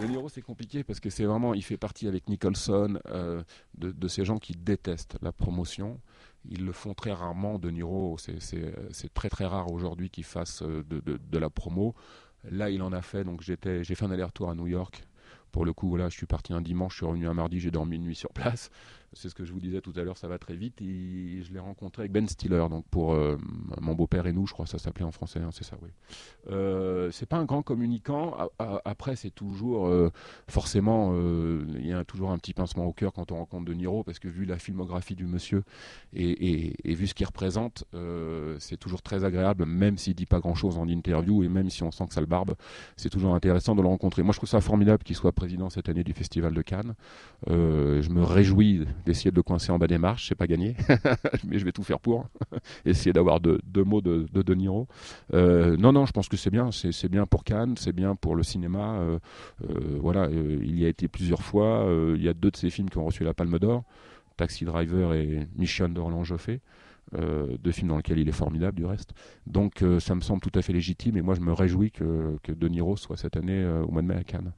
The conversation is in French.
De Niro, c'est compliqué parce que c'est vraiment, il fait partie avec Nicholson euh, de, ces gens qui détestent la promotion. Ils le font très rarement, De Niro. C'est très très rare aujourd'hui qu'il fasse euh, de, de, la promo. Là, il en a fait, donc j'ai fait un aller-retour à New York pour le coup, voilà, je suis parti un dimanche, je suis revenu un mardi, j'ai dormi une nuit sur place. C'est ce que je vous disais tout à l'heure, ça va très vite. Et je l'ai rencontré avec Ben Stiller, donc pour euh, mon beau-père et nous, je crois, ça s'appelait en français, hein, c'est ça, oui. Euh, c'est pas un grand communicant. après, c'est toujours euh, forcément, il y a toujours un petit pincement au cœur quand on rencontre De Niro, parce que vu la filmographie du monsieur et, et vu ce qu'il représente, c'est toujours très agréable, même s'il dit pas grand-chose en interview et même si on sent que ça le barbe, c'est toujours intéressant de le rencontrer. Moi, je trouve ça formidable qu'il soit présent président cette année du Festival de Cannes. Euh, je me réjouis d'essayer de le coincer en bas des marches, c'est pas gagné, mais je vais tout faire pour hein. essayer d'avoir deux, mots de De, Niro. Euh, non, non, je pense que c'est bien, c'est bien pour Cannes, c'est bien pour le cinéma. Euh, voilà, il y a été plusieurs fois. il y a deux de ses films qui ont reçu la Palme d'Or, Taxi Driver et Mission de Roland Joffé. Euh, films dans lesquels il est formidable du reste. Donc ça me semble tout à fait légitime et moi je me réjouis que, que De Niro soit cette année au mois de mai à Cannes.